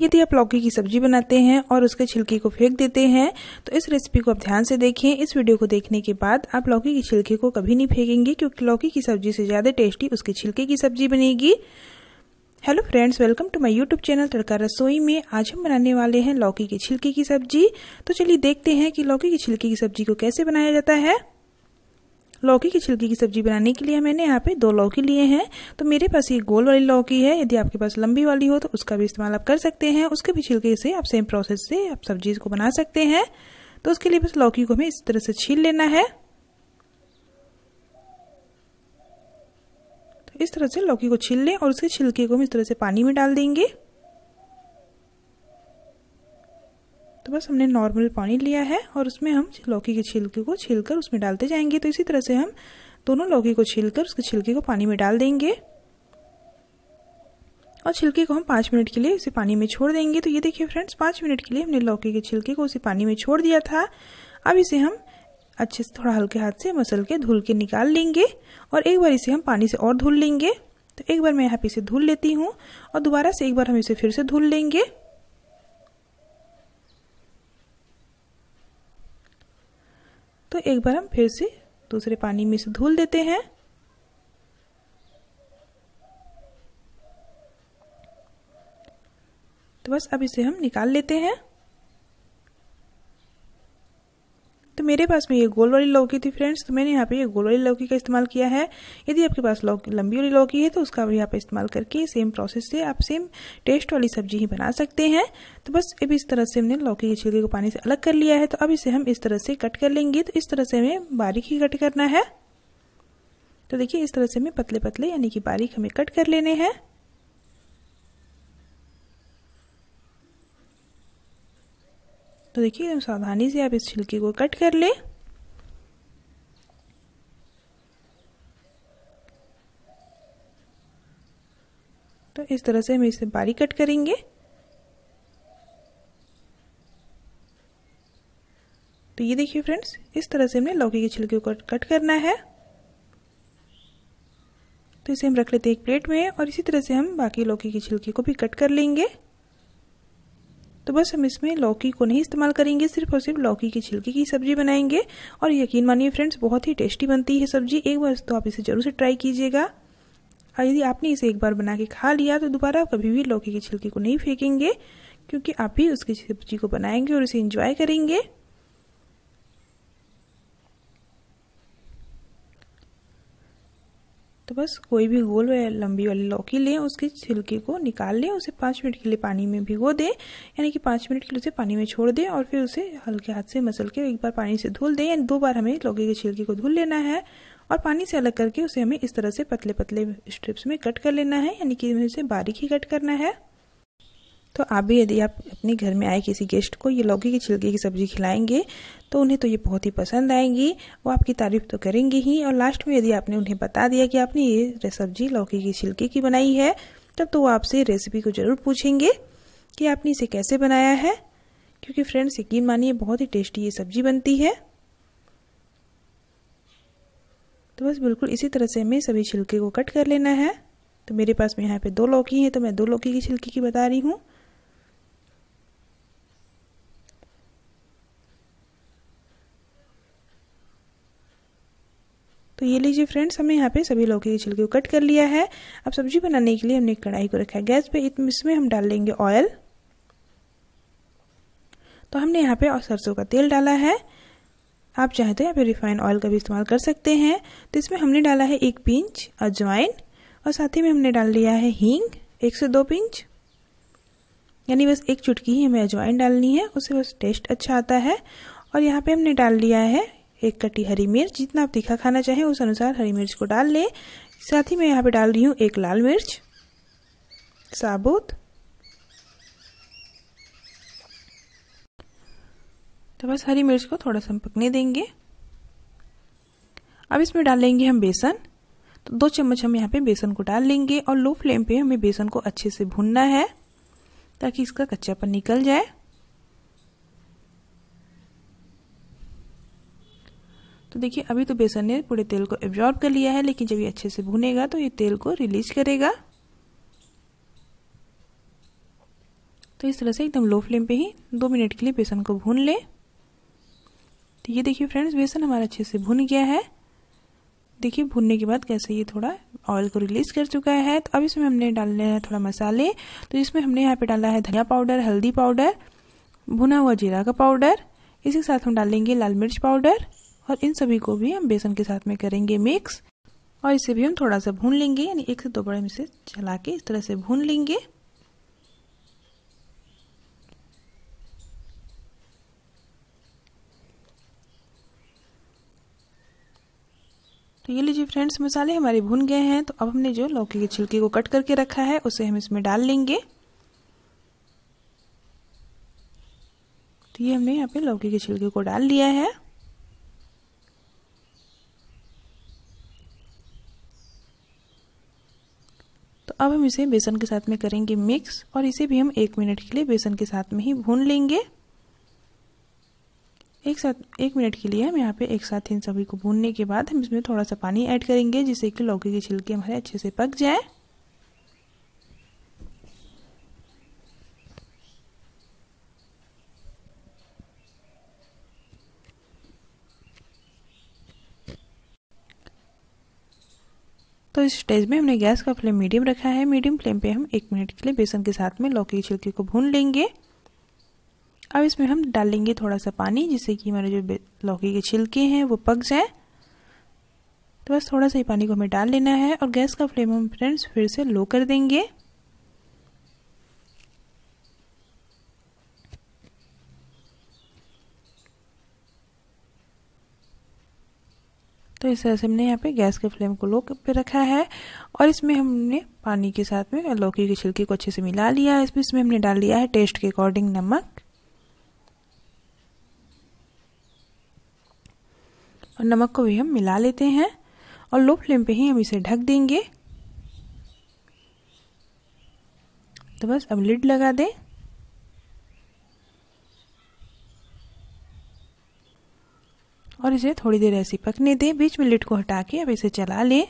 यदि आप लौकी की सब्जी बनाते हैं और उसके छिलके को फेंक देते हैं तो इस रेसिपी को आप ध्यान से देखें इस वीडियो को देखने के बाद आप लौकी के छिलके को कभी नहीं फेंकेंगे क्योंकि लौकी की सब्जी से ज़्यादा टेस्टी उसके छिलके की सब्जी बनेगी hello friends welcome to my YouTube channel Tadka Rasoi में आज हम बनाने वाले हैं लौकी के छिलके की सब्जी तो चलिए देखते हैं कि लौकी के छिलके की सब्जी को कैसे बनाया जाता है लौकी की छिलकी की सब्जी बनाने के लिए मैंने यहाँ पे दो लौकी लिए हैं तो मेरे पास ये गोल वाली लौकी है यदि आपके पास लंबी वाली हो तो उसका भी इस्तेमाल आप कर सकते हैं उसके भी छिलके से आप सेम प्रोसेस से आप सब्जी को बना सकते हैं तो उसके लिए बस लौकी को हमें इस तरह से छील लेना है तो इस तरह से लौकी को छील लें और उसके छिलके को हम इस तरह से पानी में डाल देंगे तो बस हमने नॉर्मल पानी लिया है और उसमें हम लौकी के छिलके को छीलकर उसमें डालते जाएंगे तो इसी तरह से हम दोनों लौकी को छीलकर उसके छिलके को पानी में डाल देंगे और छिलके को हम पाँच मिनट के लिए इसे पानी में छोड़ देंगे तो ये देखिए फ्रेंड्स पाँच मिनट के लिए हमने लौकी के छिलके को उसे पानी में छोड़ दिया था अब इसे हम अच्छे से थोड़ा हल्के हाथ से मसल के धुल के निकाल लेंगे और एक बार इसे हम पानी से और धुल लेंगे तो एक बार मैं यहाँ पे इसे धुल लेती हूँ और दोबारा से एक बार हम इसे फिर से धुल लेंगे तो एक बार हम फिर से दूसरे पानी में इसे धुल देते हैं तो बस अब इसे हम निकाल लेते हैं मेरे पास में ये गोल वाली लौकी थी फ्रेंड्स तो मैंने यहाँ पे ये गोल वाली लौकी का इस्तेमाल किया है यदि आपके पास लौकी लंबी वाली लौकी है तो उसका भी यहाँ पे इस्तेमाल करके सेम प्रोसेस से आप सेम टेस्ट वाली सब्जी ही बना सकते हैं तो बस अब इस तरह से हमने लौकी के छिलके को पानी से अलग कर लिया है तो अब इसे हम इस तरह से कट कर लेंगे तो इस तरह से हमें बारीक ही कट करना है तो देखिए इस तरह से हमें पतले पतले यानी कि बारीक हमें कट कर लेने हैं तो देखिए सावधानी से आप इस छिलके को कट कर लें तो इस तरह से हम इसे बारीक कट करेंगे तो ये देखिए फ्रेंड्स इस तरह से हमने लौकी के छिलके को कट करना है तो इसे हम रख लेते हैं एक प्लेट में और इसी तरह से हम बाकी लौकी के छिलके को भी कट कर लेंगे तो बस हम इसमें लौकी को नहीं इस्तेमाल करेंगे सिर्फ और सिर्फ लौकी के छिलके की सब्जी बनाएंगे और यकीन मानिए फ्रेंड्स बहुत ही टेस्टी बनती है सब्जी एक बार तो आप इसे ज़रूर से ट्राई कीजिएगा और यदि आपने इसे एक बार बना के खा लिया तो दोबारा आप कभी भी लौकी के छिलके को नहीं फेंकेंगे क्योंकि आप भी उसकी सब्जी को बनाएंगे और इसे इंजॉय करेंगे बस कोई भी गोल या लंबी वाली लौकी लें उसके छिलके को निकाल लें उसे पाँच मिनट के लिए पानी में भिगो दें यानी कि पाँच मिनट के लिए उसे पानी में छोड़ दें और फिर उसे हल्के हाथ से मसल के एक बार पानी से धुल दें यानी दो बार हमें लौकी के छिलके को धुल लेना है और पानी से अलग करके उसे हमें इस तरह से पतले पतले स्ट्रिप्स में कट कर लेना है यानी कि हमें उसे बारीक ही कट करना है तो आप भी यदि आप अपने घर में आए किसी गेस्ट को ये लौकी के छिलके की सब्ज़ी खिलाएंगे तो उन्हें तो ये बहुत ही पसंद आएंगी वो आपकी तारीफ तो करेंगे ही और लास्ट में यदि आपने उन्हें बता दिया कि आपने ये सब्ज़ी लौकी के छिलके की बनाई है तब तो वो आपसे रेसिपी को ज़रूर पूछेंगे कि आपने इसे कैसे बनाया है क्योंकि फ्रेंड्स यकीन मानिए बहुत ही टेस्टी ये सब्ज़ी बनती है तो बस बिल्कुल इसी तरह से हमें सभी छिलके को कट कर लेना है तो मेरे पास में यहाँ पे दो लौकी है तो मैं दो लौकी की छिलकी की बता रही हूँ तो ये लीजिए फ्रेंड्स हमने यहाँ पे सभी लौकी के छिलके को कट कर लिया है अब सब्जी बनाने के लिए हमने एक कढ़ाई को रखा है गैस पे इसमें हम डाल लेंगे ऑयल तो हमने यहाँ पे और सरसों का तेल डाला है आप चाहते हैं फिर रिफाइन ऑयल का भी इस्तेमाल कर सकते हैं तो इसमें हमने डाला है एक पिंच अजवाइन और साथ ही में हमने डाल लिया है हींग एक से दो पिंच यानी बस एक चुटकी ही हमें अजवाइन डालनी है उससे बस टेस्ट अच्छा आता है और यहाँ पे हमने डाल लिया है एक कटी हरी मिर्च जितना आप तीखा खाना चाहें उस अनुसार हरी मिर्च को डाल लें साथ ही मैं यहाँ पे डाल रही हूँ एक लाल मिर्च साबुत तो बस हरी मिर्च को थोड़ा सा हम पकने देंगे अब इसमें डाल लेंगे हम बेसन तो दो चम्मच हम यहाँ पे बेसन को डाल लेंगे और लो फ्लेम पे हमें बेसन को अच्छे से भूनना है ताकि इसका कच्चापन निकल जाए तो देखिए अभी तो बेसन ने पूरे तेल को एब्जॉर्ब कर लिया है लेकिन जब ये अच्छे से भुनेगा तो ये तेल को रिलीज करेगा तो इस तरह से एकदम लो फ्लेम पे ही दो मिनट के लिए बेसन को भून लें तो ये देखिए फ्रेंड्स बेसन हमारा अच्छे से भुन गया है देखिए भूनने के बाद कैसे ये थोड़ा ऑयल को रिलीज़ कर चुका है तो अब इसमें हमने डालने हैं थोड़ा मसाले तो इसमें हमने यहाँ पे डाला है धनिया पाउडर हल्दी पाउडर भुना हुआ जीरा का पाउडर इसी के साथ हम डालेंगे लाल मिर्च पाउडर और इन सभी को भी हम बेसन के साथ में करेंगे मिक्स और इसे भी हम थोड़ा सा भून लेंगे यानी एक से दो बड़े में से चला के इस तरह से भून लेंगे तो ये लीजिए फ्रेंड्स मसाले हमारे भून गए हैं तो अब हमने जो लौकी के छिलके को कट करके रखा है उसे हम इसमें डाल लेंगे तो ये हमने यहाँ पे लौकी के छिलके को डाल लिया है अब हम इसे बेसन के साथ में करेंगे मिक्स और इसे भी हम एक मिनट के लिए बेसन के साथ में ही भून लेंगे एक साथ एक मिनट के लिए हम यहाँ पे एक साथ इन सभी को भूनने के बाद हम इसमें थोड़ा सा पानी ऐड करेंगे जिससे कि लौकी के छिलके हमारे अच्छे से पक जाएं तो इस स्टेज में हमने गैस का फ्लेम मीडियम रखा है मीडियम फ्लेम पे हम एक मिनट के लिए बेसन के साथ में लौकी छिलके को भून लेंगे अब इसमें हम डालेंगे थोड़ा सा पानी जिससे कि हमारे जो लौकी के छिलके हैं वो पक जाए तो बस थोड़ा सा ही पानी को हमें डाल लेना है और गैस का फ्लेम हम फ्रेंड्स फिर से लो कर देंगे तो इस तरह से हमने यहाँ पे गैस के फ्लेम को लो पे रखा है और इसमें हमने पानी के साथ में लौकी के छिलके को अच्छे से मिला लिया है इसमें इसमें हमने डाल लिया है टेस्ट के अकॉर्डिंग नमक और नमक को भी हम मिला लेते हैं और लो फ्लेम पे ही हम इसे ढक देंगे तो बस अब लिड लगा दें और इसे थोड़ी देर ऐसे पकने दें बीच में लिट को हटा के अब इसे चला लें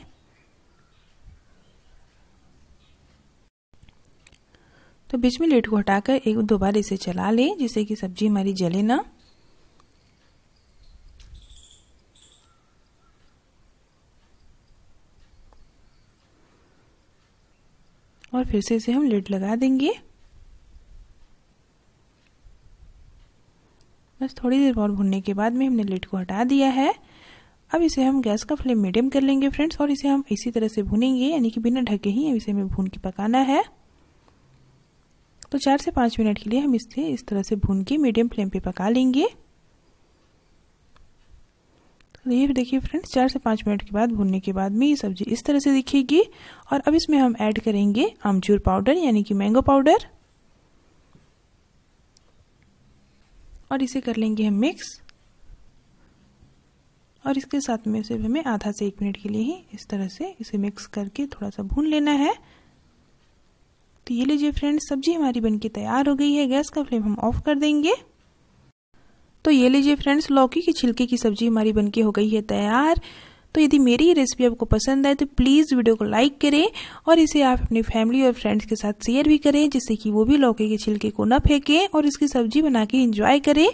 तो बीच में लिट को हटाकर एक दो बार इसे चला लें जिससे कि सब्जी हमारी जले ना और फिर से इसे हम लिट लगा देंगे बस थोड़ी देर और भूनने के बाद में हमने लिड को हटा दिया है अब इसे हम गैस का फ्लेम मीडियम कर लेंगे फ्रेंड्स और इसे हम इसी तरह से भूनेंगे यानी कि बिना ढके ही इसे हमें भून के पकाना है तो चार से पाँच मिनट के लिए हम इसे इस तरह से भून के मीडियम फ्लेम पे पका लेंगे तो ये देखिए फ्रेंड्स चार से पाँच मिनट के बाद भूनने के बाद में ये सब्जी इस तरह से दिखेगी और अब इसमें हम ऐड करेंगे आमचूर पाउडर यानी कि मैंगो पाउडर और इसे कर लेंगे हम मिक्स और इसके साथ में सिर्फ हमें आधा से एक मिनट के लिए ही इस तरह से इसे मिक्स करके थोड़ा सा भून लेना है तो ये लीजिए फ्रेंड्स सब्जी हमारी बनके तैयार हो गई है गैस का फ्लेम हम ऑफ कर देंगे तो ये लीजिए फ्रेंड्स लौकी के छिलके की सब्जी हमारी बनके हो गई है तैयार तो यदि मेरी ये रेसिपी आपको पसंद आए तो प्लीज़ वीडियो को लाइक करें और इसे आप अपनी फैमिली और फ्रेंड्स के साथ शेयर भी करें जिससे कि वो भी लौके के छिलके को न फेंकें और इसकी सब्जी बना के इंजॉय करें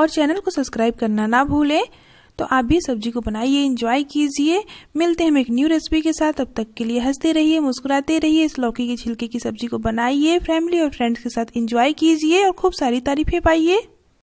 और चैनल को सब्सक्राइब करना ना भूलें तो आप भी सब्जी को बनाइए इंजॉय कीजिए मिलते हैं हम एक न्यू रेसिपी के साथ अब तक के लिए हंसते रहिए मुस्कुराते रहिए इस लौकी के छिलके की सब्जी को बनाइए फैमिली और फ्रेंड्स के साथ इंजॉय कीजिए और खूब सारी तारीफें पाइए